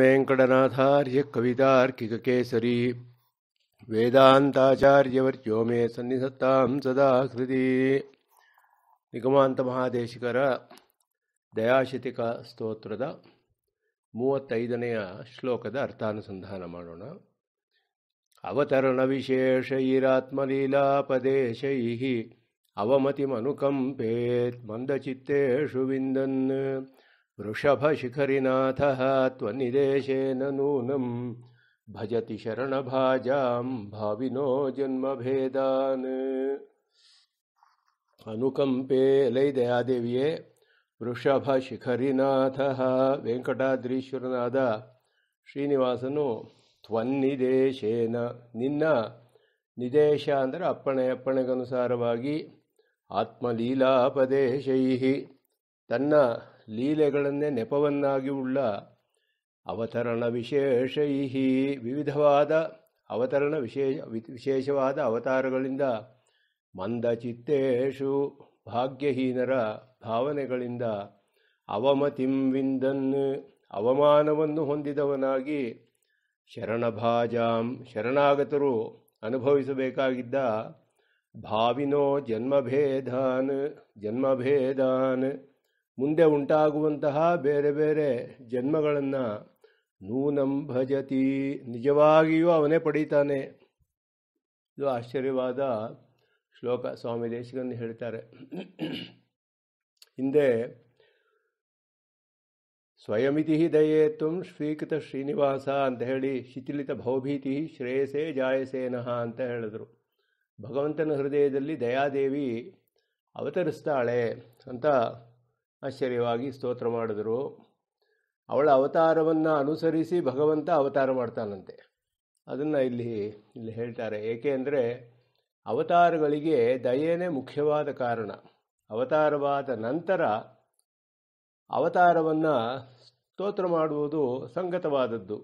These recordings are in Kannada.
ವೆಂಕಟನಾಥಾರ್ಯ ಕವಿತಾರ್ಕಿಕ ಕೇಸರಿ ವೇದಾಂತಾಚಾರ್ಯವರ್ಯೋ ಮೇ ಸನ್ನಿಧತ್ತಾಂ ಸದಾ ಕೃತಿ ನಿಗಮಾಂತ ಮಹಾದೇಶಿಕರ ದಯಾಶಿತಿಕ ಸ್ತೋತ್ರದ ಮೂವತ್ತೈದನೆಯ ಶ್ಲೋಕದ ಅರ್ಥಾನುಸಂಧಾನ ಮಾಡೋಣ ಅವತರಣ ಈರಾತ್ಮಲೀಲಾಪದೇಶೈ ಅವಮತಿಮನುಕಂಪೇತ್ ಮಂದಚಿತ್ತೇಷು ವಿಂದನ್ वृषभशिखरिनाथः त्वनिदेशेन नूनं भजति भाविनो जन्मभेदान् अनुकम्पे लै दयादेव्ये वृषभशिखरिनाथः वेङ्कटाद्रीश्वरनाद श्रीनिवासनु त्वन्निदेशेन निदेश अप्पणे अप्पणेगनुसारवागि आत्मलीलापदेशैः तन्न ಲೀಲೆಗಳನ್ನೇ ನೆಪವನ್ನಾಗಿ ಉಳ್ಳ ಅವತರಣ ವಿಶೇಷೈ ವಿವಿಧವಾದ ಅವತರಣ ವಿಶೇಷ ವಿಶೇಷವಾದ ಅವತಾರಗಳಿಂದ ಮಂದಚಿತ್ತೇಶು ಭಾಗ್ಯಹೀನರ ಭಾವನೆಗಳಿಂದ ಅವಮತಿಂ ಅವಮಾನವನ್ನು ಹೊಂದಿದವನಾಗಿ ಶರಣಭಾಜಾಂ ಶರಣಾಗತರು ಅನುಭವಿಸಬೇಕಾಗಿದ್ದ ಭಾವಿನೋ ಜನ್ಮಭೇದಾನ್ ಜನ್ಮಭೇದಾನ್ ಮುಂದೆ ಉಂಟಾಗುವಂತಹ ಬೇರೆ ಬೇರೆ ಜನ್ಮಗಳನ್ನು ನೂನಂ ಭಜತಿ ನಿಜವಾಗಿಯೂ ಅವನೇ ಪಡೀತಾನೆ ಇದು ಆಶ್ಚರ್ಯವಾದ ಶ್ಲೋಕ ಸ್ವಾಮಿ ದೇಶಿಕನ್ನು ಹೇಳ್ತಾರೆ ಹಿಂದೆ ಸ್ವಯಮಿತಿ ದಯೇತ್ವ ಶ್ರೀಕೃತ ಶ್ರೀನಿವಾಸ ಅಂತ ಹೇಳಿ ಶಿಥಿಲಿತ ಭೌಭೀತಿ ಶ್ರೇಯಸೇ ಜಾಯಸೇನಃ ಅಂತ ಹೇಳಿದರು ಭಗವಂತನ ಹೃದಯದಲ್ಲಿ ದಯಾದೇವಿ ಅವತರಿಸ್ತಾಳೆ ಅಂತ ಆಶ್ಚರ್ಯವಾಗಿ ಸ್ತೋತ್ರ ಮಾಡಿದರು ಅವಳ ಅವತಾರವನ್ನು ಅನುಸರಿಸಿ ಭಗವಂತ ಅವತಾರ ಮಾಡ್ತಾನಂತೆ ಅದನ್ನು ಇಲ್ಲಿ ಇಲ್ಲಿ ಹೇಳ್ತಾರೆ ಏಕೆ ಅಂದರೆ ಅವತಾರಗಳಿಗೆ ದಯೇನೇ ಮುಖ್ಯವಾದ ಕಾರಣ ಅವತಾರವಾದ ನಂತರ ಅವತಾರವನ್ನು ಸ್ತೋತ್ರ ಮಾಡುವುದು ಸಂಗತವಾದದ್ದು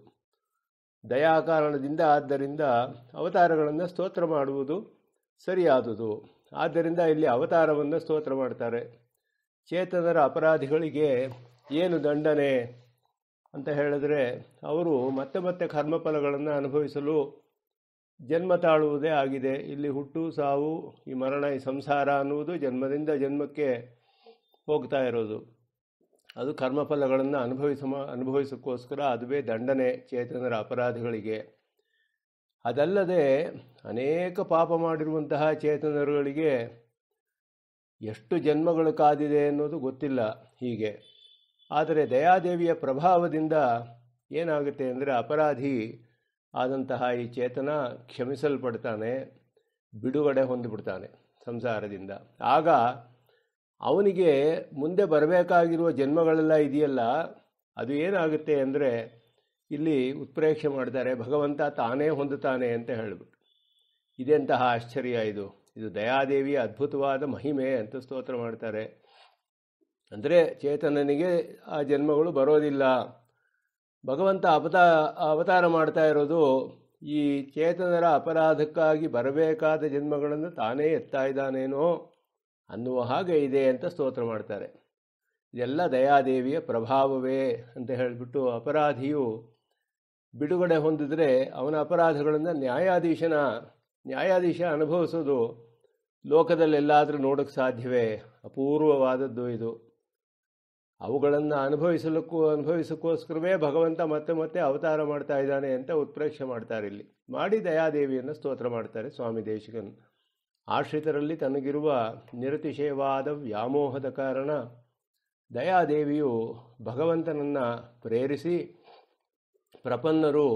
ದಯಾ ಕಾರಣದಿಂದ ಆದ್ದರಿಂದ ಅವತಾರಗಳನ್ನು ಸ್ತೋತ್ರ ಮಾಡುವುದು ಸರಿಯಾದುದು ಆದ್ದರಿಂದ ಇಲ್ಲಿ ಅವತಾರವನ್ನು ಸ್ತೋತ್ರ ಮಾಡ್ತಾರೆ ಚೇತನರ ಅಪರಾಧಿಗಳಿಗೆ ಏನು ದಂಡನೆ ಅಂತ ಹೇಳಿದ್ರೆ ಅವರು ಮತ್ತೆ ಮತ್ತೆ ಕರ್ಮಫಲಗಳನ್ನು ಅನುಭವಿಸಲು ಜನ್ಮ ತಾಳುವುದೇ ಆಗಿದೆ ಇಲ್ಲಿ ಹುಟ್ಟು ಸಾವು ಈ ಮರಣ ಈ ಸಂಸಾರ ಅನ್ನುವುದು ಜನ್ಮದಿಂದ ಜನ್ಮಕ್ಕೆ ಹೋಗ್ತಾ ಇರೋದು ಅದು ಕರ್ಮಫಲಗಳನ್ನು ಅನುಭವಿಸ ಅನುಭವಿಸೋಕ್ಕೋಸ್ಕರ ಅದುವೇ ದಂಡನೆ ಚೇತನರ ಅಪರಾಧಿಗಳಿಗೆ ಅದಲ್ಲದೆ ಅನೇಕ ಪಾಪ ಮಾಡಿರುವಂತಹ ಚೇತನರುಗಳಿಗೆ ಎಷ್ಟು ಜನ್ಮಗಳು ಕಾದಿದೆ ಅನ್ನೋದು ಗೊತ್ತಿಲ್ಲ ಹೀಗೆ ಆದರೆ ದಯಾದೇವಿಯ ಪ್ರಭಾವದಿಂದ ಏನಾಗುತ್ತೆ ಅಂದರೆ ಅಪರಾಧಿ ಆದಂತಹ ಈ ಚೇತನ ಕ್ಷಮಿಸಲ್ಪಡ್ತಾನೆ ಬಿಡುಗಡೆ ಹೊಂದ್ಬಿಡ್ತಾನೆ ಸಂಸಾರದಿಂದ ಆಗ ಅವನಿಗೆ ಮುಂದೆ ಬರಬೇಕಾಗಿರುವ ಜನ್ಮಗಳೆಲ್ಲ ಇದೆಯಲ್ಲ ಅದು ಏನಾಗುತ್ತೆ ಅಂದರೆ ಇಲ್ಲಿ ಉತ್ಪ್ರೇಕ್ಷೆ ಮಾಡ್ತಾರೆ ಭಗವಂತ ತಾನೇ ಹೊಂದುತ್ತಾನೆ ಅಂತ ಹೇಳಿಬಿಟ್ಟು ಇದೆಂತಹ ಆಶ್ಚರ್ಯ ಇದು ಇದು ದಯಾದೇವಿಯ ಅದ್ಭುತವಾದ ಮಹಿಮೆ ಅಂತ ಸ್ತೋತ್ರ ಮಾಡ್ತಾರೆ ಅಂದರೆ ಚೇತನನಿಗೆ ಆ ಜನ್ಮಗಳು ಬರೋದಿಲ್ಲ ಭಗವಂತ ಅವತಾ ಅವತಾರ ಮಾಡ್ತಾ ಇರೋದು ಈ ಚೇತನರ ಅಪರಾಧಕ್ಕಾಗಿ ಬರಬೇಕಾದ ಜನ್ಮಗಳನ್ನು ತಾನೇ ಎತ್ತಾ ಇದ್ದಾನೇನೋ ಅನ್ನುವ ಹಾಗೆ ಇದೆ ಅಂತ ಸ್ತೋತ್ರ ಮಾಡ್ತಾರೆ ಇದೆಲ್ಲ ದಯಾದೇವಿಯ ಪ್ರಭಾವವೇ ಅಂತ ಹೇಳಿಬಿಟ್ಟು ಅಪರಾಧಿಯು ಬಿಡುಗಡೆ ಹೊಂದಿದರೆ ಅವನ ಅಪರಾಧಗಳನ್ನು ನ್ಯಾಯಾಧೀಶನ ನ್ಯಾಯಾಧೀಶ ಅನುಭವಿಸೋದು ಲೋಕದಲ್ಲೆಲ್ಲಾದರೂ ನೋಡೋಕ್ಕೆ ಸಾಧ್ಯವೇ ಅಪೂರ್ವವಾದದ್ದು ಇದು ಅವುಗಳನ್ನು ಅನುಭವಿಸಲಿಕ್ಕೂ ಅನುಭವಿಸೋಕ್ಕೋಸ್ಕರವೇ ಭಗವಂತ ಮತ್ತೆ ಮತ್ತೆ ಅವತಾರ ಮಾಡ್ತಾ ಇದ್ದಾನೆ ಅಂತ ಉತ್ಪ್ರೇಕ್ಷೆ ಮಾಡ್ತಾರೆ ಇಲ್ಲಿ ಮಾಡಿ ದಯಾದೇವಿಯನ್ನು ಸ್ತೋತ್ರ ಮಾಡ್ತಾರೆ ಸ್ವಾಮಿ ದೇಶಿಕನ್ ಆಶ್ರಿತರಲ್ಲಿ ತನಗಿರುವ ನಿರತಿಶಯವಾದ ವ್ಯಾಮೋಹದ ಕಾರಣ ದಯಾದೇವಿಯು ಭಗವಂತನನ್ನು ಪ್ರೇರಿಸಿ ಪ್ರಪನ್ನರು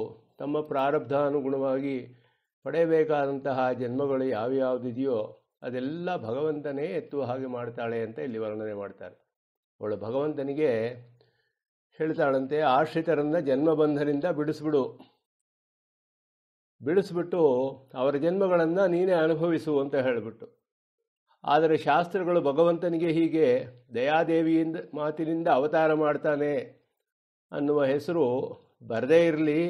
ತಮ್ಮ ಪ್ರಾರಬ್ಧಾನುಗುಣವಾಗಿ ಪಡೆಯಬೇಕಾದಂತಹ ಜನ್ಮಗಳು ಯಾವ್ಯಾವುದಿದೆಯೋ ಅದೆಲ್ಲ ಭಗವಂತನೇ ಎತ್ತುವ ಹಾಗೆ ಮಾಡ್ತಾಳೆ ಅಂತ ಇಲ್ಲಿ ವರ್ಣನೆ ಮಾಡ್ತಾರೆ ಅವಳು ಭಗವಂತನಿಗೆ ಹೇಳ್ತಾಳಂತೆ ಆಶ್ರಿತರನ್ನು ಜನ್ಮ ಬಂಧನಿಂದ ಬಿಡಿಸ್ಬಿಡು ಬಿಡಿಸ್ಬಿಟ್ಟು ಅವರ ಜನ್ಮಗಳನ್ನು ನೀನೇ ಅನುಭವಿಸು ಅಂತ ಹೇಳಿಬಿಟ್ಟು ಆದರೆ ಶಾಸ್ತ್ರಗಳು ಭಗವಂತನಿಗೆ ಹೀಗೆ ದಯಾದೇವಿಯಿಂದ ಮಾತಿನಿಂದ ಅವತಾರ ಮಾಡ್ತಾನೆ ಅನ್ನುವ ಹೆಸರು ಬರದೇ ಇರಲಿ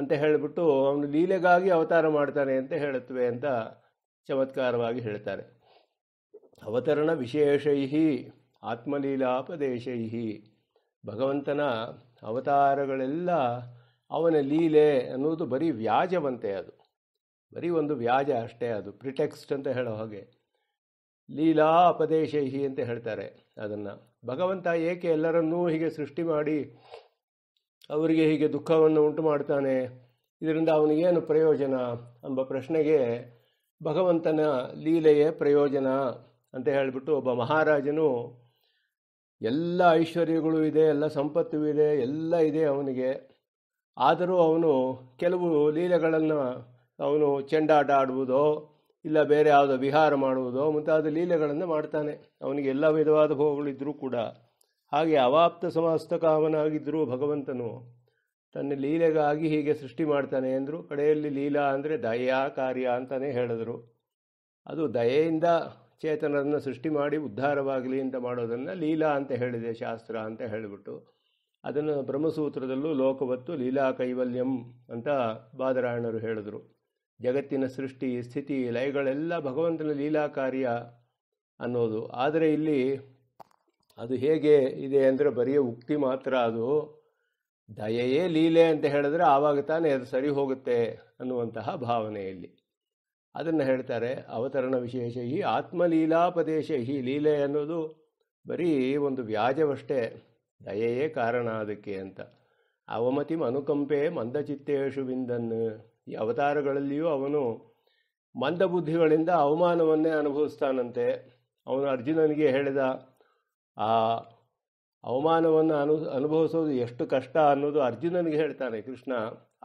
ಅಂತ ಹೇಳಿಬಿಟ್ಟು ಅವನು ಲೀಲೆಗಾಗಿ ಅವತಾರ ಮಾಡ್ತಾನೆ ಅಂತ ಹೇಳುತ್ತವೆ ಅಂತ ಚಮತ್ಕಾರವಾಗಿ ಹೇಳ್ತಾರೆ ಅವತರಣ ವಿಶೇಷೈ ಆತ್ಮಲೀಲಾಪದೇಶೈಹಿ ಭಗವಂತನ ಅವತಾರಗಳೆಲ್ಲ ಅವನ ಲೀಲೆ ಅನ್ನೋದು ಬರೀ ವ್ಯಾಜವಂತೆ ಅದು ಬರೀ ಒಂದು ವ್ಯಾಜ ಅಷ್ಟೇ ಅದು ಪ್ರಿಟೆಕ್ಸ್ಟ್ ಅಂತ ಹೇಳೋ ಹಾಗೆ ಲೀಲಾ ಅಂತ ಹೇಳ್ತಾರೆ ಅದನ್ನು ಭಗವಂತ ಏಕೆ ಎಲ್ಲರನ್ನೂ ಹೀಗೆ ಸೃಷ್ಟಿ ಮಾಡಿ ಅವರಿಗೆ ಹೀಗೆ ದುಃಖವನ್ನು ಉಂಟು ಮಾಡ್ತಾನೆ ಇದರಿಂದ ಅವನಿಗೇನು ಪ್ರಯೋಜನ ಎಂಬ ಪ್ರಶ್ನೆಗೆ ಭಗವಂತನ ಲೀಲೆಯೇ ಪ್ರಯೋಜನ ಅಂತ ಹೇಳಿಬಿಟ್ಟು ಒಬ್ಬ ಮಹಾರಾಜನು ಎಲ್ಲ ಐಶ್ವರ್ಯಗಳು ಇದೆ ಎಲ್ಲ ಸಂಪತ್ತು ಇದೆ ಎಲ್ಲ ಇದೆ ಅವನಿಗೆ ಆದರೂ ಅವನು ಕೆಲವು ಲೀಲೆಗಳನ್ನು ಅವನು ಚೆಂಡಾಟ ಆಡುವುದೋ ಇಲ್ಲ ಬೇರೆ ಯಾವುದೋ ವಿಹಾರ ಮಾಡುವುದೋ ಮುಂತಾದ ಲೀಲೆಗಳನ್ನು ಮಾಡ್ತಾನೆ ಅವನಿಗೆ ಎಲ್ಲ ವಿಧವಾದ ಇದ್ದರೂ ಕೂಡ ಹಾಗೆ ಅವಾಪ್ತ ಸಮಸ್ತಕ ಅವನಾಗಿದ್ದರೂ ಭಗವಂತನು ತನ್ನ ಲೀಲೆಗಾಗಿ ಹೀಗೆ ಸೃಷ್ಟಿ ಮಾಡ್ತಾನೆ ಅಂದರು ಕಡೆಯಲ್ಲಿ ಲೀಲಾ ಅಂದರೆ ದಯಾ ಕಾರ್ಯ ಅಂತಲೇ ಹೇಳಿದರು ಅದು ದಯೆಯಿಂದ ಚೇತನರನ್ನು ಸೃಷ್ಟಿ ಮಾಡಿ ಉದ್ಧಾರವಾಗಲಿ ಅಂತ ಮಾಡೋದನ್ನು ಲೀಲಾ ಅಂತ ಹೇಳಿದೆ ಶಾಸ್ತ್ರ ಅಂತ ಹೇಳಿಬಿಟ್ಟು ಅದನ್ನು ಬ್ರಹ್ಮಸೂತ್ರದಲ್ಲೂ ಲೋಕವತ್ತು ಲೀಲಾ ಕೈವಲ್ಯಂ ಅಂತ ಬಾದರಾಯಣರು ಹೇಳಿದರು ಜಗತ್ತಿನ ಸೃಷ್ಟಿ ಸ್ಥಿತಿ ಲಯಗಳೆಲ್ಲ ಭಗವಂತನ ಲೀಲಾ ಕಾರ್ಯ ಅನ್ನೋದು ಆದರೆ ಇಲ್ಲಿ ಅದು ಹೇಗೆ ಇದೆ ಅಂದರೆ ಬರೀ ಉಕ್ತಿ ಮಾತ್ರ ಅದು ದಯೆಯೇ ಲೀಲೆ ಅಂತ ಹೇಳಿದ್ರೆ ಆವಾಗ ತಾನೇ ಅದು ಸರಿ ಹೋಗುತ್ತೆ ಅನ್ನುವಂತಹ ಭಾವನೆಯಲ್ಲಿ ಅದನ್ನು ಹೇಳ್ತಾರೆ ಅವತರಣ ವಿಶೇಷ ಈ ಆತ್ಮಲೀಲಾಪದೇಶ ಈ ಲೀಲೆ ಅನ್ನೋದು ಬರೀ ಒಂದು ವ್ಯಾಜವಷ್ಟೇ ದಯೆಯೇ ಕಾರಣ ಅದಕ್ಕೆ ಅಂತ ಅವಮತಿ ಮನುಕಂಪೆ ಮಂದಚಿತ್ತೇಶು ವಿಂದನ್ ಈ ಅವತಾರಗಳಲ್ಲಿಯೂ ಅವನು ಮಂದಬುದ್ಧಿಗಳಿಂದ ಅವಮಾನವನ್ನೇ ಅನುಭವಿಸ್ತಾನಂತೆ ಅವನು ಅರ್ಜುನನಿಗೆ ಹೇಳಿದ ಆ ಅವಮಾನವನ್ನು ಅನು ಅನುಭವಿಸೋದು ಎಷ್ಟು ಕಷ್ಟ ಅನ್ನೋದು ಅರ್ಜುನನಿಗೆ ಹೇಳ್ತಾನೆ ಕೃಷ್ಣ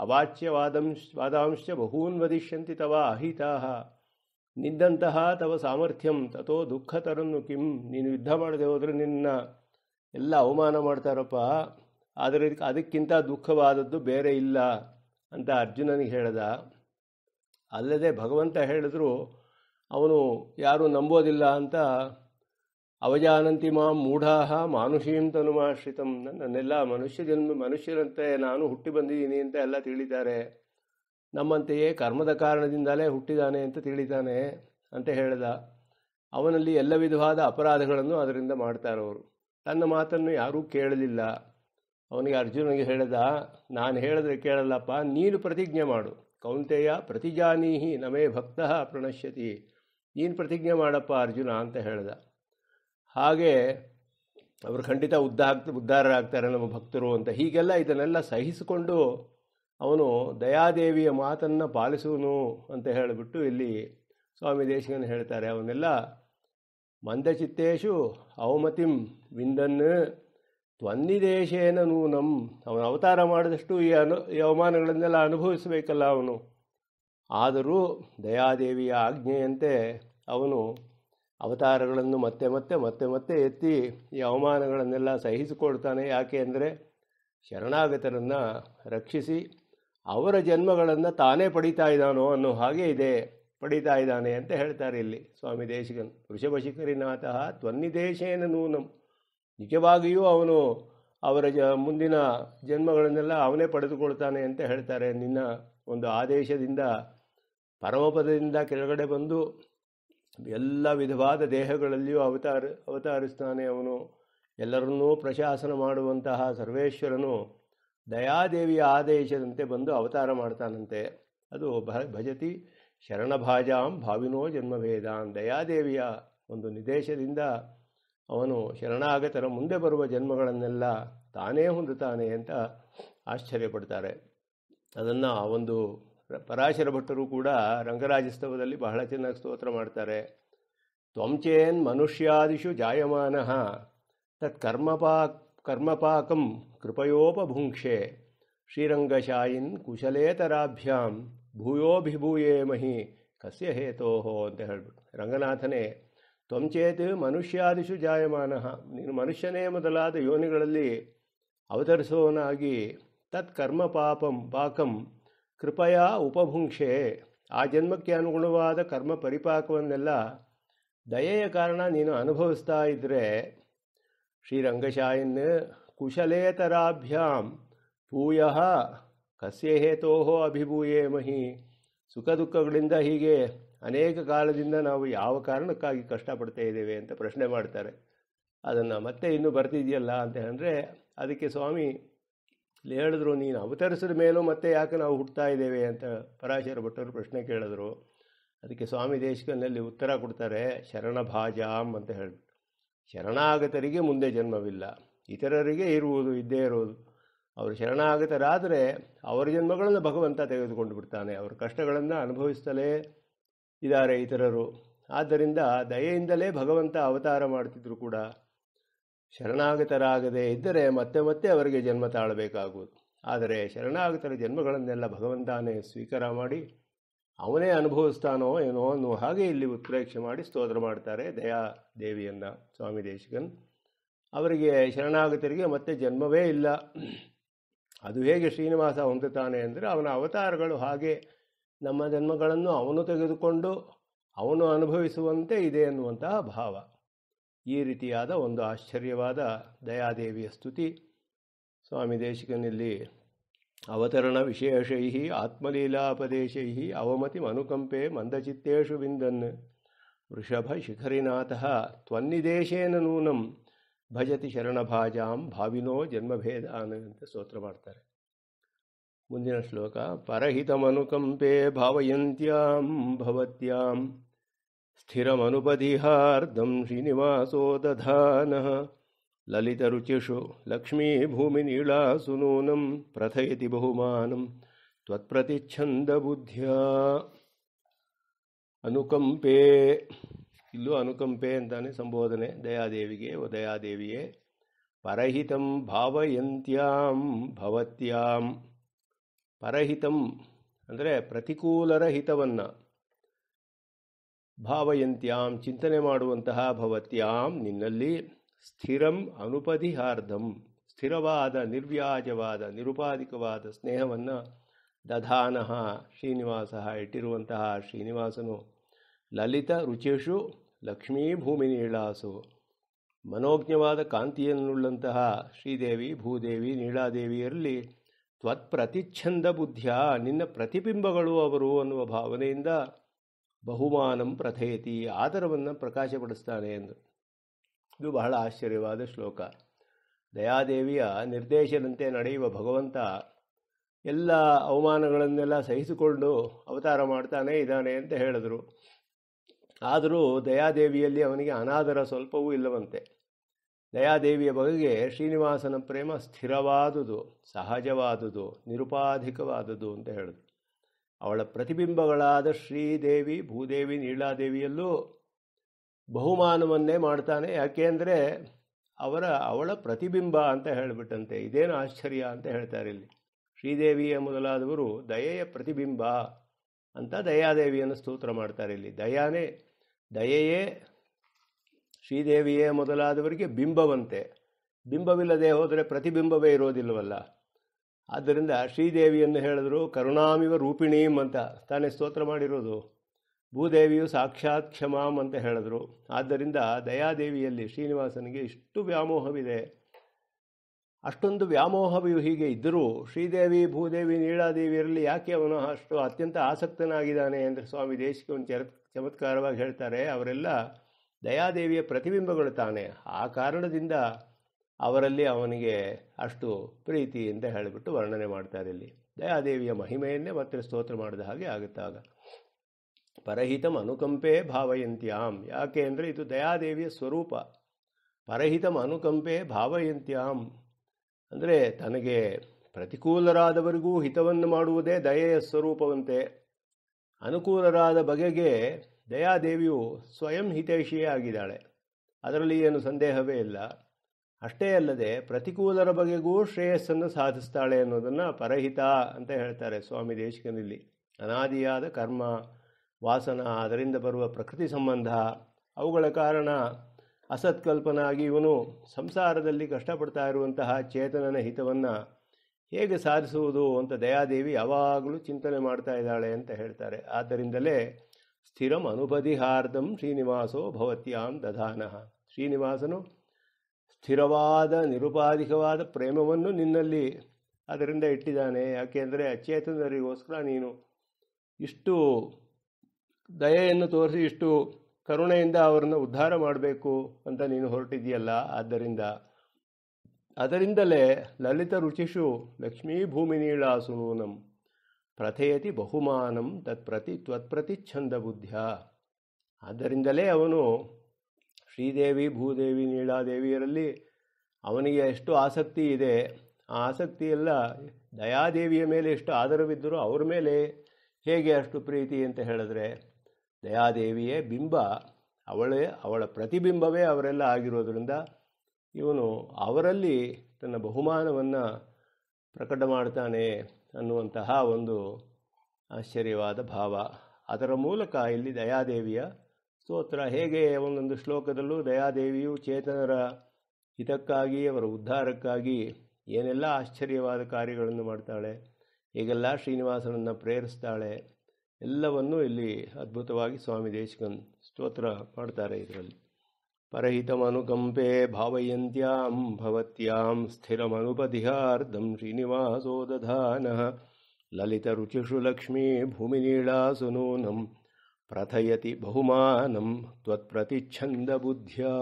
ಅವಾಚ್ಯವಾದಂಶ್ ವಾದಾಂಶ ಬಹೂನ್ ವದಿಷ್ಯಂತಿ ತವ ಅಹಿತಾ ನಿದ್ದಂತಹ ತವ ಸಾಮರ್ಥ್ಯಂ ತಥೋ ತರನ್ನು ಕಿಂ ನೀನು ಯುದ್ಧ ಮಾಡದೆ ಹೋದರೆ ನಿನ್ನ ಎಲ್ಲ ಅವಮಾನ ಮಾಡ್ತಾರಪ್ಪ ಆದರೆ ಅದಕ್ಕಿಂತ ದುಃಖವಾದದ್ದು ಬೇರೆ ಇಲ್ಲ ಅಂತ ಅರ್ಜುನನಿಗೆ ಹೇಳ್ದ ಅಲ್ಲದೆ ಭಗವಂತ ಹೇಳಿದ್ರು ಅವನು ಯಾರೂ ನಂಬೋದಿಲ್ಲ ಅಂತ ಅವಜಾನಂತಿ ಮಾಂ ಮೂಢಾಹ ಮಾನುಷೀಂ ತನುಮಾಶ್ರಿತಂ ನನ್ನೆಲ್ಲ ಮನುಷ್ಯ ಜನ್ಮ ಮನುಷ್ಯರಂತೆ ನಾನು ಹುಟ್ಟಿ ಬಂದಿದ್ದೀನಿ ಅಂತ ಎಲ್ಲ ತಿಳಿತಾರೆ ನಮ್ಮಂತೆಯೇ ಕರ್ಮದ ಕಾರಣದಿಂದಲೇ ಹುಟ್ಟಿದಾನೆ ಅಂತ ತಿಳಿದಾನೆ ಅಂತ ಹೇಳಿದ ಅವನಲ್ಲಿ ಎಲ್ಲ ವಿಧವಾದ ಅಪರಾಧಗಳನ್ನು ಅದರಿಂದ ಮಾಡ್ತಾರವರು ತನ್ನ ಮಾತನ್ನು ಯಾರೂ ಕೇಳಲಿಲ್ಲ ಅವನಿಗೆ ಅರ್ಜುನಿಗೆ ಹೇಳಿದ ನಾನು ಹೇಳಿದ್ರೆ ಕೇಳಲ್ಲಪ್ಪ ನೀನು ಪ್ರತಿಜ್ಞೆ ಮಾಡು ಕೌಂತೆಯ ಪ್ರತಿಜಾನೀಹಿ ನಮೇ ಭಕ್ತಃ ಪ್ರಣಶ್ಯತಿ ನೀನು ಪ್ರತಿಜ್ಞೆ ಮಾಡಪ್ಪ ಅರ್ಜುನ ಅಂತ ಹೇಳಿದ ಹಾಗೆ ಅವರು ಖಂಡಿತ ಉದ್ದ ಆಗ್ತ ಉದ್ಧಾರರಾಗ್ತಾರೆ ನಮ್ಮ ಭಕ್ತರು ಅಂತ ಹೀಗೆಲ್ಲ ಇದನ್ನೆಲ್ಲ ಸಹಿಸಿಕೊಂಡು ಅವನು ದಯಾದೇವಿಯ ಮಾತನ್ನು ಪಾಲಿಸುವನು ಅಂತ ಹೇಳಿಬಿಟ್ಟು ಇಲ್ಲಿ ಸ್ವಾಮಿ ದೇಶಿಕನ್ ಹೇಳ್ತಾರೆ ಅವನ್ನೆಲ್ಲ ಮಂದಚಿತ್ತೇಶು ಅವಮತಿಂ ವಿಂದನ್ನು ತ್ವನ್ನಿದೇಶೇನ ನಮ್ಮ ಅವನು ಅವತಾರ ಮಾಡಿದಷ್ಟು ಈ ಅನು ಈ ಅವಮಾನಗಳನ್ನೆಲ್ಲ ಅನುಭವಿಸಬೇಕಲ್ಲ ಅವನು ಆದರೂ ದಯಾದೇವಿಯ ಆಜ್ಞೆಯಂತೆ ಅವನು ಅವತಾರಗಳನ್ನು ಮತ್ತೆ ಮತ್ತೆ ಮತ್ತೆ ಮತ್ತೆ ಎತ್ತಿ ಈ ಅವಮಾನಗಳನ್ನೆಲ್ಲ ಸಹಿಸಿಕೊಳ್ತಾನೆ ಯಾಕೆ ಅಂದರೆ ಶರಣಾಗತರನ್ನು ರಕ್ಷಿಸಿ ಅವರ ಜನ್ಮಗಳನ್ನು ತಾನೇ ಪಡೀತಾ ಇದ್ದಾನೋ ಅನ್ನೋ ಹಾಗೆ ಇದೆ ಪಡೀತಾ ಇದ್ದಾನೆ ಅಂತ ಹೇಳ್ತಾರೆ ಇಲ್ಲಿ ಸ್ವಾಮಿ ದೇಶಿಕನ್ ವೃಷಭಶಿಖರಿನಾಥಃ ತ್ವನ್ನಿದೇಶೇನ ನೂನಂ ನಿಜವಾಗಿಯೂ ಅವನು ಅವರ ಜ ಮುಂದಿನ ಜನ್ಮಗಳನ್ನೆಲ್ಲ ಅವನೇ ಪಡೆದುಕೊಳ್ತಾನೆ ಅಂತ ಹೇಳ್ತಾರೆ ನಿನ್ನ ಒಂದು ಆದೇಶದಿಂದ ಪರಮಪದದಿಂದ ಕೆಳಗಡೆ ಬಂದು ಎಲ್ಲ ವಿಧವಾದ ದೇಹಗಳಲ್ಲಿಯೂ ಅವತಾರ ಅವತಾರಿಸ್ತಾನೆ ಅವನು ಎಲ್ಲರನ್ನೂ ಪ್ರಶಾಸನ ಮಾಡುವಂತಹ ಸರ್ವೇಶ್ವರನು ದಯಾದೇವಿಯ ಆದೇಶದಂತೆ ಬಂದು ಅವತಾರ ಮಾಡ್ತಾನಂತೆ ಅದು ಭಜತಿ ಶರಣಭಾಜಾಂ ಭಾವಿನೋ ಜನ್ಮಭೇದಾನ್ ದಯಾದೇವಿಯ ಒಂದು ನಿದೇಶದಿಂದ ಅವನು ಶರಣಾಗತರ ಮುಂದೆ ಬರುವ ಜನ್ಮಗಳನ್ನೆಲ್ಲ ತಾನೇ ಹೊಂದುತ್ತಾನೆ ಅಂತ ಆಶ್ಚರ್ಯಪಡ್ತಾರೆ ಅದನ್ನು ಆ ಒಂದು ಪರಾಶರ ಭಟ್ಟರು ಕೂಡ ರಂಗರಾಜಸ್ತವದಲ್ಲಿ ಬಹಳ ಚೆನ್ನಾಗಿ ಸ್ತೋತ್ರ ಮಾಡ್ತಾರೆ ತ್ವಂಚೇನ್ ಮನುಷ್ಯಾದಿಷು ಜಾಯಮಾನ ತತ್ ಕರ್ಮಪಾ ಕರ್ಮಪಾಕಂ ಕೃಪಯೋಪಭುಂಕ್ಷೆ ಶ್ರೀರಂಗಶಾಯಿನ್ ಕುಶಲೇತರಾಭ್ಯಾಂ ಮಹಿ ಕಸ್ಯ ಹೇತೋಹೋ ಅಂತ ಹೇಳ್ಬಿಟ್ಟು ರಂಗನಾಥನೇ ತ್ವಂಚೇತ್ ಮನುಷ್ಯಾದಿಷು ಜಾಯಮಾನ ನೀನು ಮನುಷ್ಯನೇ ಮೊದಲಾದ ಯೋನಿಗಳಲ್ಲಿ ಅವತರಿಸೋನಾಗಿ ತತ್ ಕರ್ಮ ಪಾಪಂ ಪಾಕಂ ಕೃಪಯ ಉಪಭುಂಕ್ಷೆ ಆ ಜನ್ಮಕ್ಕೆ ಅನುಗುಣವಾದ ಕರ್ಮ ಪರಿಪಾಕವನ್ನೆಲ್ಲ ದಯೆಯ ಕಾರಣ ನೀನು ಅನುಭವಿಸ್ತಾ ಇದ್ದರೆ ಶ್ರೀರಂಗಶಾಯಿನ್ ಕುಶಲೇತರಾಭ್ಯಾಂ ಭೂಯ ಕಸ್ಯ ಹೇತೋಹೋ ಅಭಿಭೂಯೇ ಮಹಿ ಸುಖ ದುಃಖಗಳಿಂದ ಹೀಗೆ ಅನೇಕ ಕಾಲದಿಂದ ನಾವು ಯಾವ ಕಾರಣಕ್ಕಾಗಿ ಕಷ್ಟಪಡ್ತಾ ಇದ್ದೇವೆ ಅಂತ ಪ್ರಶ್ನೆ ಮಾಡ್ತಾರೆ ಅದನ್ನು ಮತ್ತೆ ಇನ್ನೂ ಬರ್ತಿದೆಯಲ್ಲ ಅಂತ ಅಂದರೆ ಅದಕ್ಕೆ ಸ್ವಾಮಿ ಇಲ್ಲಿ ಹೇಳಿದ್ರು ನೀನು ಅವತರಿಸಿದ ಮೇಲೂ ಮತ್ತೆ ಯಾಕೆ ನಾವು ಹುಡ್ತಾ ಇದ್ದೇವೆ ಅಂತ ಪರಾಶರ ಭಟ್ಟರು ಪ್ರಶ್ನೆ ಕೇಳಿದ್ರು ಅದಕ್ಕೆ ಸ್ವಾಮಿ ದೇಶಿಕನಲ್ಲಿ ಉತ್ತರ ಕೊಡ್ತಾರೆ ಶರಣಭಾಜಾಮ್ ಅಂತ ಹೇಳಿ ಶರಣಾಗತರಿಗೆ ಮುಂದೆ ಜನ್ಮವಿಲ್ಲ ಇತರರಿಗೆ ಇರುವುದು ಇದ್ದೇ ಇರೋದು ಅವರು ಶರಣಾಗತರಾದರೆ ಅವರ ಜನ್ಮಗಳನ್ನು ಭಗವಂತ ತೆಗೆದುಕೊಂಡು ಬಿಡ್ತಾನೆ ಅವರ ಕಷ್ಟಗಳನ್ನು ಅನುಭವಿಸ್ತಲೇ ಇದ್ದಾರೆ ಇತರರು ಆದ್ದರಿಂದ ದಯೆಯಿಂದಲೇ ಭಗವಂತ ಅವತಾರ ಮಾಡ್ತಿದ್ರು ಕೂಡ ಶರಣಾಗತರಾಗದೇ ಇದ್ದರೆ ಮತ್ತೆ ಮತ್ತೆ ಅವರಿಗೆ ಜನ್ಮ ತಾಳಬೇಕಾಗುವುದು ಆದರೆ ಶರಣಾಗತರ ಜನ್ಮಗಳನ್ನೆಲ್ಲ ಭಗವಂತನೇ ಸ್ವೀಕಾರ ಮಾಡಿ ಅವನೇ ಅನುಭವಿಸ್ತಾನೋ ಏನೋ ಅನ್ನೋ ಹಾಗೆ ಇಲ್ಲಿ ಉತ್ಪ್ರೇಕ್ಷೆ ಮಾಡಿ ಸ್ತೋತ್ರ ಮಾಡ್ತಾರೆ ದಯಾ ದೇವಿಯನ್ನ ಸ್ವಾಮಿ ದೇಶಿಕನ್ ಅವರಿಗೆ ಶರಣಾಗತರಿಗೆ ಮತ್ತೆ ಜನ್ಮವೇ ಇಲ್ಲ ಅದು ಹೇಗೆ ಶ್ರೀನಿವಾಸ ಹೊಂದುತ್ತಾನೆ ಅಂದರೆ ಅವನ ಅವತಾರಗಳು ಹಾಗೆ ನಮ್ಮ ಜನ್ಮಗಳನ್ನು ಅವನು ತೆಗೆದುಕೊಂಡು ಅವನು ಅನುಭವಿಸುವಂತೆ ಇದೆ ಅನ್ನುವಂತಹ ಭಾವ ಈ ರೀತಿಯಾದ ಒಂದು ಆಶ್ಚರ್ಯವಾದ ದಯಾದೇವಿಯ ಸ್ತುತಿ ಸ್ವಾಮಿ ದೇಶಿಕನಲ್ಲಿ ಅವತರಣ ವಿಶೇಷೈ ಆತ್ಮಲೀಲಾಪದೇಶೈ ಅವಮತಿ ಮನುಕಂಪೆ ಮಂದಚಿತ್ತೇಶು ವಿಂದನ್ ವೃಷಭ ಶಿಖರಿನಾಥ ತ್ವನ್ನಿದೇಶೇನ ನೂನಂ ಭಜತಿ ಶರಣಭಾಜಾಂ ಭಾವಿನೋ ಜನ್ಮಭೇದಾನ್ ಅಂತ ಸ್ತೋತ್ರ ಮಾಡ್ತಾರೆ ಮುಂದಿನ ಶ್ಲೋಕ ಪರಹಿತಮನುಕಂಪೆ ಭಾವಯಂತ್ಯಾಂ ಭವತ್ಯಾಂ स्थिरमनुपदिहार्दं श्रीनिवासो दधानः ललितरुचिषु लक्ष्मीभूमिनीलासु नूनं प्रथयति बहुमानं ತ್ವತ್ಪ್ರತಿಚ್ಛಂದಬುದ್ಧಿಯ ಅನುಕಂಪೆ ಇಲ್ಲೂ ಅನುಕಂಪೆ ಅಂತಾನೆ ಸಂಬೋಧನೆ ದಯಾದೇವಿಗೆ ಓ ದಯಾದೇವಿಯೇ ಪರಹಿತಂ ಭಾವಯಂತ್ಯಾಂ ಭವತ್ಯಾಂ ಪರಹಿತಂ ಅಂದರೆ ಪ್ರತಿಕೂಲರ ಹಿತವನ್ನು ಭಾವಯಂತ್ಯಾಂ ಚಿಂತನೆ ಮಾಡುವಂತಹ ಭವತ್ಯಾಂ ನಿನ್ನಲ್ಲಿ ಸ್ಥಿರಂ ಅನುಪಧಿಹಾರ್ಧಂ ಸ್ಥಿರವಾದ ನಿರ್ವ್ಯಾಜವಾದ ನಿರುಪಾಧಿಕವಾದ ಸ್ನೇಹವನ್ನು ದಧಾನಃ ಶ್ರೀನಿವಾಸ ಇಟ್ಟಿರುವಂತಹ ಶ್ರೀನಿವಾಸನು ಲಲಿತ ರುಚಿಷು ಲಕ್ಷ್ಮೀ ನೀಳಾಸು ಮನೋಜ್ಞವಾದ ಕಾಂತಿಯನ್ನುಳ್ಳಂತಹ ಶ್ರೀದೇವಿ ಭೂದೇವಿ ನೀಳಾದೇವಿಯರಲ್ಲಿ ತ್ವತ್ಪ್ರತಿಚ್ಛಂದ ಬುದ್ಧಿಯ ನಿನ್ನ ಪ್ರತಿಬಿಂಬಗಳು ಅವರು ಅನ್ನುವ ಭಾವನೆಯಿಂದ ಬಹುಮಾನಂ ಪ್ರಥೇತಿ ಆದರವನ್ನು ಪ್ರಕಾಶಪಡಿಸ್ತಾನೆ ಎಂದು ಇದು ಬಹಳ ಆಶ್ಚರ್ಯವಾದ ಶ್ಲೋಕ ದಯಾದೇವಿಯ ನಿರ್ದೇಶನಂತೆ ನಡೆಯುವ ಭಗವಂತ ಎಲ್ಲ ಅವಮಾನಗಳನ್ನೆಲ್ಲ ಸಹಿಸಿಕೊಂಡು ಅವತಾರ ಮಾಡ್ತಾನೆ ಇದ್ದಾನೆ ಅಂತ ಹೇಳಿದರು ಆದರೂ ದಯಾದೇವಿಯಲ್ಲಿ ಅವನಿಗೆ ಅನಾದರ ಸ್ವಲ್ಪವೂ ಇಲ್ಲವಂತೆ ದಯಾದೇವಿಯ ಬಗೆಗೆ ಶ್ರೀನಿವಾಸನ ಪ್ರೇಮ ಸ್ಥಿರವಾದುದು ಸಹಜವಾದುದು ನಿರುಪಾಧಿಕವಾದುದು ಅಂತ ಹೇಳಿದರು ಅವಳ ಪ್ರತಿಬಿಂಬಗಳಾದ ಶ್ರೀದೇವಿ ಭೂದೇವಿ ನೀಳಾದೇವಿಯಲ್ಲೂ ಬಹುಮಾನವನ್ನೇ ಮಾಡ್ತಾನೆ ಯಾಕೆಂದರೆ ಅವರ ಅವಳ ಪ್ರತಿಬಿಂಬ ಅಂತ ಹೇಳಿಬಿಟ್ಟಂತೆ ಇದೇನು ಆಶ್ಚರ್ಯ ಅಂತ ಹೇಳ್ತಾರೆ ಇಲ್ಲಿ ಶ್ರೀದೇವಿಯ ಮೊದಲಾದವರು ದಯೆಯ ಪ್ರತಿಬಿಂಬ ಅಂತ ದಯಾದೇವಿಯನ್ನು ಸ್ತೋತ್ರ ಮಾಡ್ತಾರೆ ಇಲ್ಲಿ ದಯಾನೇ ದಯೆಯೇ ಶ್ರೀದೇವಿಯೇ ಮೊದಲಾದವರಿಗೆ ಬಿಂಬವಂತೆ ಬಿಂಬವಿಲ್ಲದೆ ಹೋದರೆ ಪ್ರತಿಬಿಂಬವೇ ಇರೋದಿಲ್ಲವಲ್ಲ ಆದ್ದರಿಂದ ಶ್ರೀದೇವಿಯನ್ನು ಹೇಳಿದ್ರು ಕರುಣಾಮಿವ ರೂಪಿಣೀಮ್ ಅಂತ ತಾನೇ ಸ್ತೋತ್ರ ಮಾಡಿರೋದು ಭೂದೇವಿಯು ಸಾಕ್ಷಾತ್ ಕ್ಷಮಾಂ ಅಂತ ಹೇಳಿದ್ರು ಆದ್ದರಿಂದ ದಯಾದೇವಿಯಲ್ಲಿ ಶ್ರೀನಿವಾಸನಿಗೆ ಇಷ್ಟು ವ್ಯಾಮೋಹವಿದೆ ಅಷ್ಟೊಂದು ವ್ಯಾಮೋಹವಿಯು ಹೀಗೆ ಇದ್ದರೂ ಶ್ರೀದೇವಿ ಭೂದೇವಿ ನೀಳಾದೇವಿಯರಲ್ಲಿ ಯಾಕೆ ಅವನು ಅಷ್ಟು ಅತ್ಯಂತ ಆಸಕ್ತನಾಗಿದ್ದಾನೆ ಅಂದರೆ ಸ್ವಾಮಿ ದೇಶಕ್ಕೆ ಒಂದು ಚರ ಚಮತ್ಕಾರವಾಗಿ ಹೇಳ್ತಾರೆ ಅವರೆಲ್ಲ ದಯಾದೇವಿಯ ಪ್ರತಿಬಿಂಬಗಳು ತಾನೆ ಆ ಕಾರಣದಿಂದ ಅವರಲ್ಲಿ ಅವನಿಗೆ ಅಷ್ಟು ಪ್ರೀತಿ ಅಂತ ಹೇಳಿಬಿಟ್ಟು ವರ್ಣನೆ ಮಾಡ್ತಾರೆ ಇಲ್ಲಿ ದಯಾದೇವಿಯ ಮಹಿಮೆಯನ್ನೇ ಮತ್ತೆ ಸ್ತೋತ್ರ ಮಾಡಿದ ಹಾಗೆ ಆಗುತ್ತಾಗ ಪರಹಿತಂ ಅನುಕಂಪೆ ಭಾವಯಂತ್ಯಾಂ ಯಾಕೆ ಅಂದರೆ ಇದು ದಯಾದೇವಿಯ ಸ್ವರೂಪ ಪರಹಿತಂ ಅನುಕಂಪೆ ಭಾವಯಂತ್ಯಾಮ್ ಅಂದರೆ ತನಗೆ ಪ್ರತಿಕೂಲರಾದವರಿಗೂ ಹಿತವನ್ನು ಮಾಡುವುದೇ ದಯೆಯ ಸ್ವರೂಪವಂತೆ ಅನುಕೂಲರಾದ ಬಗೆಗೆ ದಯಾದೇವಿಯು ಸ್ವಯಂ ಹಿತೈಷಿಯೇ ಆಗಿದ್ದಾಳೆ ಅದರಲ್ಲಿ ಏನು ಸಂದೇಹವೇ ಇಲ್ಲ ಅಷ್ಟೇ ಅಲ್ಲದೆ ಪ್ರತಿಕೂಲರ ಬಗೆಗೂ ಶ್ರೇಯಸ್ಸನ್ನು ಸಾಧಿಸ್ತಾಳೆ ಅನ್ನೋದನ್ನು ಪರಹಿತ ಅಂತ ಹೇಳ್ತಾರೆ ಸ್ವಾಮಿ ದೇಶಿಕನಲ್ಲಿ ಅನಾದಿಯಾದ ಕರ್ಮ ವಾಸನ ಅದರಿಂದ ಬರುವ ಪ್ರಕೃತಿ ಸಂಬಂಧ ಅವುಗಳ ಕಾರಣ ಅಸತ್ಕಲ್ಪನಾಗಿ ಇವನು ಸಂಸಾರದಲ್ಲಿ ಕಷ್ಟಪಡ್ತಾ ಇರುವಂತಹ ಚೇತನನ ಹಿತವನ್ನು ಹೇಗೆ ಸಾಧಿಸುವುದು ಅಂತ ದಯಾದೇವಿ ಯಾವಾಗಲೂ ಚಿಂತನೆ ಮಾಡ್ತಾ ಇದ್ದಾಳೆ ಅಂತ ಹೇಳ್ತಾರೆ ಆದ್ದರಿಂದಲೇ ಸ್ಥಿರಂ ಅನುಬಧಿಹಾರ್ಧಂ ಶ್ರೀನಿವಾಸೋ ಭವತ್ಯಾಂ ದಧಾನಃ ಶ್ರೀನಿವಾಸನು ಸ್ಥಿರವಾದ ನಿರುಪಾಧಿಕವಾದ ಪ್ರೇಮವನ್ನು ನಿನ್ನಲ್ಲಿ ಅದರಿಂದ ಇಟ್ಟಿದ್ದಾನೆ ಯಾಕೆಂದರೆ ಅಚೇತನರಿಗೋಸ್ಕರ ನೀನು ಇಷ್ಟು ದಯೆಯನ್ನು ತೋರಿಸಿ ಇಷ್ಟು ಕರುಣೆಯಿಂದ ಅವರನ್ನು ಉದ್ಧಾರ ಮಾಡಬೇಕು ಅಂತ ನೀನು ಹೊರಟಿದೆಯಲ್ಲ ಆದ್ದರಿಂದ ಅದರಿಂದಲೇ ಲಲಿತ ರುಚಿಷು ಲಕ್ಷ್ಮೀ ಭೂಮಿ ನೂನಂ ಪ್ರಥಯತಿ ಬಹುಮಾನಂ ತತ್ಪ್ರತಿ ತ್ವತ್ಪ್ರತಿ ಛಂದ ಬುದ್ಧ ಆದ್ದರಿಂದಲೇ ಅವನು ಶ್ರೀದೇವಿ ಭೂದೇವಿ ನೀಳಾದೇವಿಯರಲ್ಲಿ ಅವನಿಗೆ ಎಷ್ಟು ಆಸಕ್ತಿ ಇದೆ ಆ ಆಸಕ್ತಿಯೆಲ್ಲ ದಯಾದೇವಿಯ ಮೇಲೆ ಎಷ್ಟು ಆಧಾರವಿದ್ದರೂ ಅವರ ಮೇಲೆ ಹೇಗೆ ಅಷ್ಟು ಪ್ರೀತಿ ಅಂತ ಹೇಳಿದ್ರೆ ದಯಾದೇವಿಯೇ ಬಿಂಬ ಅವಳೇ ಅವಳ ಪ್ರತಿಬಿಂಬವೇ ಅವರೆಲ್ಲ ಆಗಿರೋದರಿಂದ ಇವನು ಅವರಲ್ಲಿ ತನ್ನ ಬಹುಮಾನವನ್ನು ಪ್ರಕಟ ಮಾಡ್ತಾನೆ ಅನ್ನುವಂತಹ ಒಂದು ಆಶ್ಚರ್ಯವಾದ ಭಾವ ಅದರ ಮೂಲಕ ಇಲ್ಲಿ ದಯಾದೇವಿಯ ಸ್ತೋತ್ರ ಹೇಗೆ ಒಂದೊಂದು ಶ್ಲೋಕದಲ್ಲೂ ದಯಾದೇವಿಯು ಚೇತನರ ಹಿತಕ್ಕಾಗಿ ಅವರ ಉದ್ಧಾರಕ್ಕಾಗಿ ಏನೆಲ್ಲ ಆಶ್ಚರ್ಯವಾದ ಕಾರ್ಯಗಳನ್ನು ಮಾಡ್ತಾಳೆ ಈಗೆಲ್ಲ ಶ್ರೀನಿವಾಸನನ್ನು ಪ್ರೇರಿಸ್ತಾಳೆ ಎಲ್ಲವನ್ನೂ ಇಲ್ಲಿ ಅದ್ಭುತವಾಗಿ ಸ್ವಾಮಿ ದೇಶಕನ್ ಸ್ತೋತ್ರ ಮಾಡ್ತಾರೆ ಇದರಲ್ಲಿ ಪರಹಿತಮನುಕಂಪೆ ಭಾವಯಂತ್ಯಾಂ ಭವತ್ಯಾಂ ಸ್ಥಿರಮನುಪಧಿಹಾರ್ಧಂ ಶ್ರೀನಿವಾಸೋ ದಧಾನಃ ರುಚಿಷು ಲಕ್ಷ್ಮೀ ಭೂಮಿನೀಳಾಸು ನೂನಂ ಪ್ರಥಯತಿ ಬಹುಮಾನಂ ತ್ವತ್ಪ್ರತಿಛಂದ ಬುಧ್ಯಾ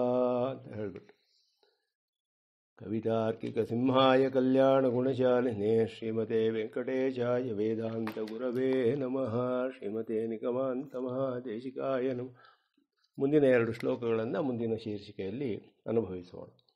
ಕವಿತಾರ್ ติก सिंघಾಯ ಕಲ್ಯಾಣ ಗುಣಶಾಲಿನೇ ಶ್ರೀಮதே ವೆಂಕಟೇಶಾಯ ವೇದಾಂತ ಗುರುವೇ ನಮಃ ಶ್ರೀಮತೇ ನಿಕಮಾಂತ ಮಹಾದೇಶಿಕಾಯನಂ ಮುಂದಿನ ಎರಡು ಶ್ಲೋಕಗಳನ್ನು ಮುಂದಿನ ಶೀರ್ಷಿಕೆಯಲ್ಲಿ ಅನುಭವಿಸೋಣ